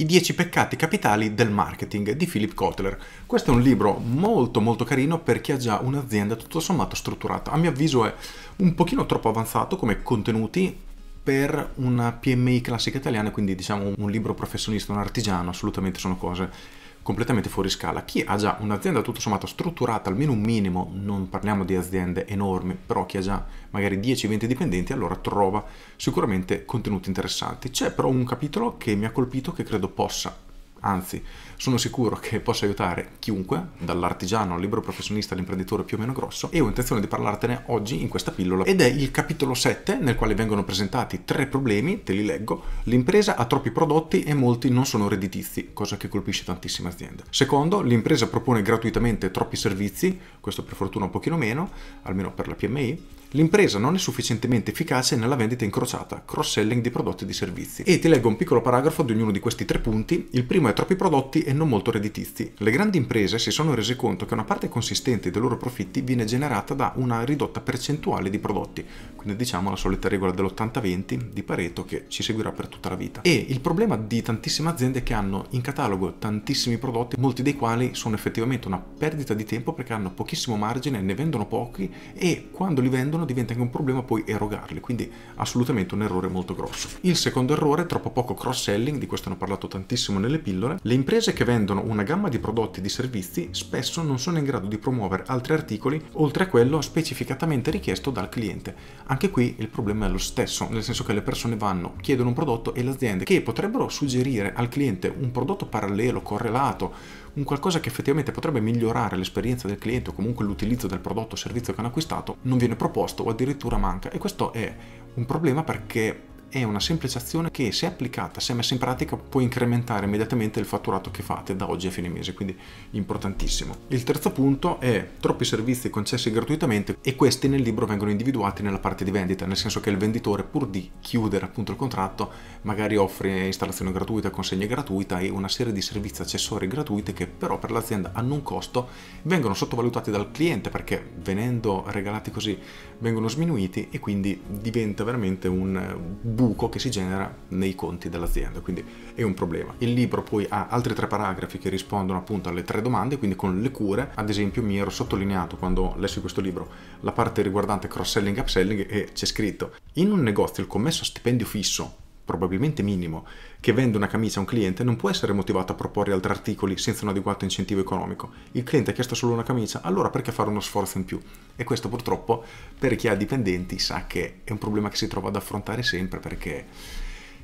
I 10 peccati capitali del marketing di Philip Kotler. Questo è un libro molto molto carino per chi ha già un'azienda tutto sommato strutturata. A mio avviso è un pochino troppo avanzato come contenuti per una PMI classica italiana, quindi diciamo un libro professionista, un artigiano, assolutamente sono cose completamente fuori scala. Chi ha già un'azienda tutto sommato strutturata, almeno un minimo, non parliamo di aziende enormi, però chi ha già magari 10-20 dipendenti, allora trova sicuramente contenuti interessanti. C'è però un capitolo che mi ha colpito che credo possa anzi sono sicuro che possa aiutare chiunque, dall'artigiano al libero professionista all'imprenditore più o meno grosso e ho intenzione di parlartene oggi in questa pillola ed è il capitolo 7 nel quale vengono presentati tre problemi, te li leggo, l'impresa ha troppi prodotti e molti non sono redditizi, cosa che colpisce tantissime aziende. Secondo, l'impresa propone gratuitamente troppi servizi, questo per fortuna un pochino meno, almeno per la PMI, l'impresa non è sufficientemente efficace nella vendita incrociata, cross-selling di prodotti e di servizi. E ti leggo un piccolo paragrafo di ognuno di questi tre punti. Il primo è troppi prodotti e non molto redditizi. Le grandi imprese si sono rese conto che una parte consistente dei loro profitti viene generata da una ridotta percentuale di prodotti, quindi diciamo la solita regola dell'80-20 di Pareto che ci seguirà per tutta la vita. E il problema di tantissime aziende è che hanno in catalogo tantissimi prodotti, molti dei quali sono effettivamente una perdita di tempo perché hanno pochissimo margine, ne vendono pochi e quando li vendono perdono diventa anche un problema poi erogarli, quindi assolutamente un errore molto grosso. Il secondo errore, è troppo poco cross-selling, di questo hanno parlato tantissimo nelle pillole, le imprese che vendono una gamma di prodotti e di servizi spesso non sono in grado di promuovere altri articoli oltre a quello specificatamente richiesto dal cliente. Anche qui il problema è lo stesso, nel senso che le persone vanno, chiedono un prodotto e le aziende che potrebbero suggerire al cliente un prodotto parallelo, correlato, un qualcosa che effettivamente potrebbe migliorare l'esperienza del cliente o comunque l'utilizzo del prodotto o servizio che hanno acquistato, non viene proposto o addirittura manca e questo è un problema perché è una semplice azione che se applicata, se messa in pratica, può incrementare immediatamente il fatturato che fate da oggi a fine mese, quindi importantissimo. Il terzo punto è troppi servizi concessi gratuitamente e questi nel libro vengono individuati nella parte di vendita, nel senso che il venditore pur di chiudere appunto il contratto magari offre installazione gratuita, consegna gratuita e una serie di servizi accessori gratuiti che però per l'azienda hanno un costo, vengono sottovalutati dal cliente perché venendo regalati così vengono sminuiti e quindi diventa veramente un buco che si genera nei conti dell'azienda, quindi è un problema. Il libro poi ha altri tre paragrafi che rispondono appunto alle tre domande, quindi con le cure, ad esempio mi ero sottolineato quando lessi questo libro la parte riguardante cross-selling e upselling e c'è scritto in un negozio il commesso a stipendio fisso probabilmente minimo, che vende una camicia a un cliente non può essere motivato a proporre altri articoli senza un adeguato incentivo economico. Il cliente ha chiesto solo una camicia, allora perché fare uno sforzo in più? E questo purtroppo per chi ha dipendenti sa che è un problema che si trova ad affrontare sempre perché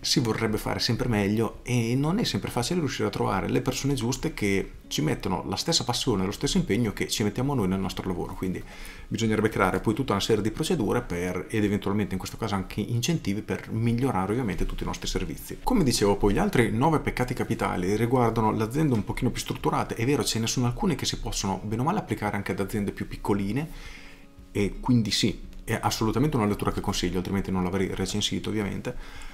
si vorrebbe fare sempre meglio e non è sempre facile riuscire a trovare le persone giuste che ci mettono la stessa passione, lo stesso impegno che ci mettiamo noi nel nostro lavoro, quindi bisognerebbe creare poi tutta una serie di procedure per, ed eventualmente in questo caso anche incentivi per migliorare ovviamente tutti i nostri servizi. Come dicevo poi gli altri 9 peccati capitali riguardano le aziende un pochino più strutturate, è vero ce ne sono alcune che si possono bene o male applicare anche ad aziende più piccoline e quindi sì, è assolutamente una lettura che consiglio, altrimenti non l'avrei recensito ovviamente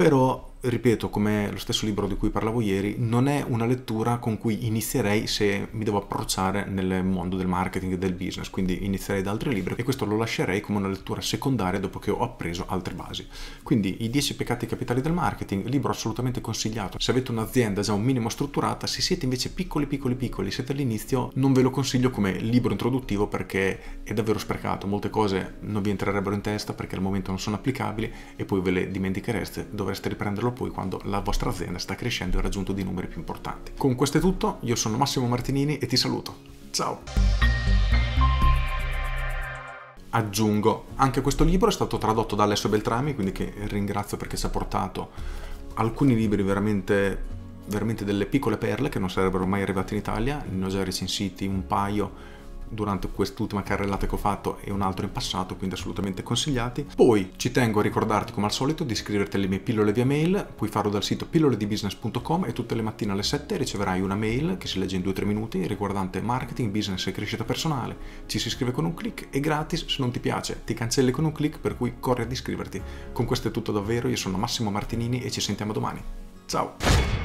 però ripeto, come lo stesso libro di cui parlavo ieri, non è una lettura con cui inizierei se mi devo approcciare nel mondo del marketing e del business, quindi inizierei da altri libri e questo lo lascerei come una lettura secondaria dopo che ho appreso altre basi. Quindi i 10 peccati capitali del marketing, libro assolutamente consigliato. Se avete un'azienda già un minimo strutturata, se siete invece piccoli piccoli piccoli, siete all'inizio, non ve lo consiglio come libro introduttivo perché è davvero sprecato, molte cose non vi entrerebbero in testa perché al momento non sono applicabili e poi ve le dimentichereste, dovreste riprenderlo utilizzarlo poi quando la vostra azienda sta crescendo e ha raggiunto dei numeri più importanti. Con questo è tutto, io sono Massimo Martinini e ti saluto. Ciao! aggiungo, anche questo libro è stato tradotto da Alessio Beltrami, quindi che ringrazio perché si è portato alcuni libri veramente, veramente delle piccole perle che non sarebbero mai arrivati in Italia, ne ho già recensiti un paio durante quest'ultima carrellata che ho fatto e un altro in passato, quindi assolutamente consigliati. Poi ci tengo a ricordarti come al solito di iscriverti alle mie pillole via mail, puoi farlo dal sito pilloledibusiness.com e tutte le mattine alle 7 riceverai una mail che si legge in 2-3 minuti riguardante marketing, business e crescita personale. Ci si iscrive con un clic e gratis se non ti piace, ti cancelli con un clic per cui corri ad iscriverti. Con questo è tutto davvero, io sono Massimo Martinini e ci sentiamo domani. Ciao!